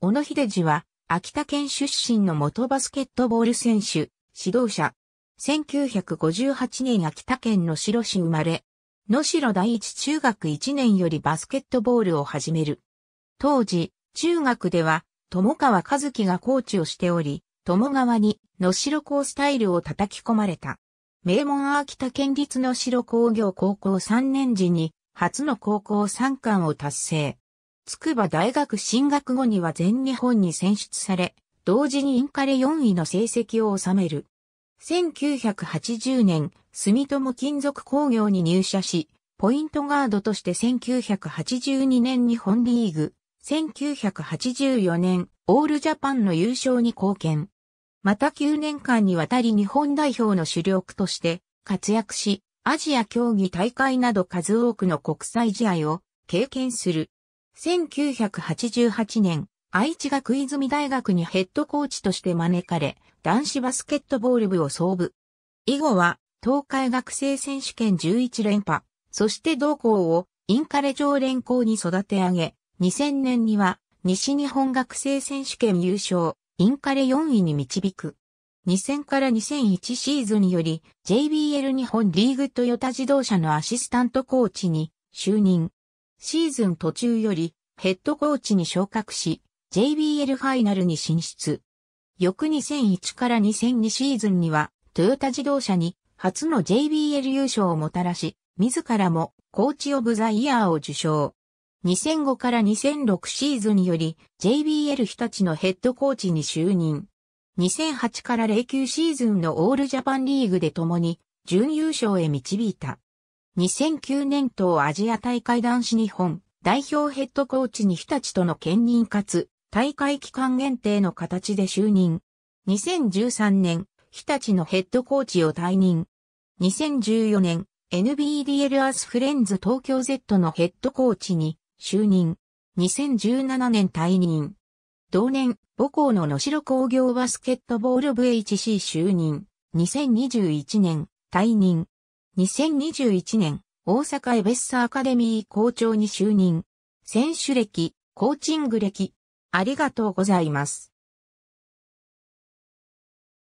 小野秀治は、秋田県出身の元バスケットボール選手、指導者。1958年秋田県の城市生まれ、野城第一中学1年よりバスケットボールを始める。当時、中学では、友川和樹がコーチをしており、友川に野城校スタイルを叩き込まれた。名門秋田県立野城工業高校3年時に、初の高校3冠を達成。筑波大学進学後には全日本に選出され、同時にインカレ4位の成績を収める。1980年、住友金属工業に入社し、ポイントガードとして1982年日本リーグ、1984年、オールジャパンの優勝に貢献。また9年間にわたり日本代表の主力として活躍し、アジア競技大会など数多くの国際試合を経験する。1988年、愛知学泉大学にヘッドコーチとして招かれ、男子バスケットボール部を創部。以後は、東海学生選手権11連覇、そして同校をインカレ常連校に育て上げ、2000年には西日本学生選手権優勝、インカレ4位に導く。2000から2001シーズンにより JBL 日本リーグトヨタ自動車のアシスタントコーチに就任。シーズン途中よりヘッドコーチに昇格し、JBL ファイナルに進出。翌2001から2002シーズンには、トヨタ自動車に初の JBL 優勝をもたらし、自らもコーチオブザイヤーを受賞。2005から2006シーズンより JBL 日立のヘッドコーチに就任。2008から09シーズンのオールジャパンリーグで共に準優勝へ導いた。2009年とアジア大会男子日本代表ヘッドコーチに日立との兼任かつ、大会期間限定の形で就任。2013年、日立のヘッドコーチを退任。2014年、NBDL アースフレンズ東京 Z のヘッドコーチに就任。2017年退任。同年、母校の野城工業バスケットボール部 HC 就任。2021年、退任。2021年、大阪エベッサアカデミー校長に就任。選手歴、コーチング歴、ありがとうございます。